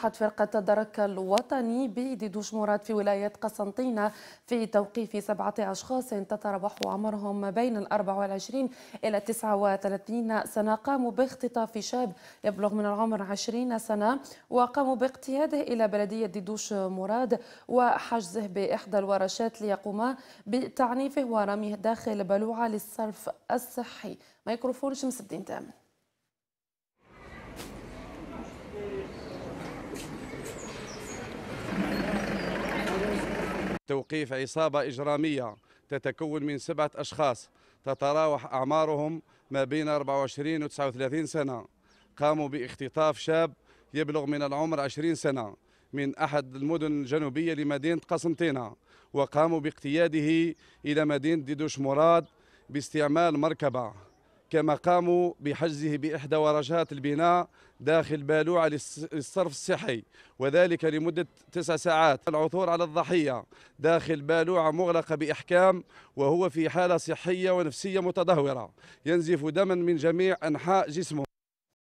أصبحت فرقة الدرك الوطني بديدوش مراد في ولاية قسنطينة في توقيف سبعة أشخاص تتراوح عمرهم بين الأربع والعشرين إلى تسعة وثلاثين سنة قاموا باختطاف شاب يبلغ من العمر عشرين سنة وقاموا باقتياده إلى بلدية ديدوش مراد وحجزه بإحدى الورشات ليقوما بتعنيفه ورميه داخل بلوعة للصرف الصحي ميكروفون شمس الدين تامن توقيف عصابة إجرامية تتكون من سبعة أشخاص تتراوح أعمارهم ما بين 24 و 39 سنة قاموا باختطاف شاب يبلغ من العمر 20 سنة من أحد المدن الجنوبية لمدينة قسنطينة وقاموا باقتياده إلى مدينة ديدوش مراد باستعمال مركبة كما قاموا بحجزه بإحدى ورشات البناء داخل بالوعة للصرف الصحي وذلك لمدة تسع ساعات العثور على الضحية داخل بالوعة مغلقة بإحكام وهو في حالة صحية ونفسية متدهورة ينزف دما من جميع أنحاء جسمه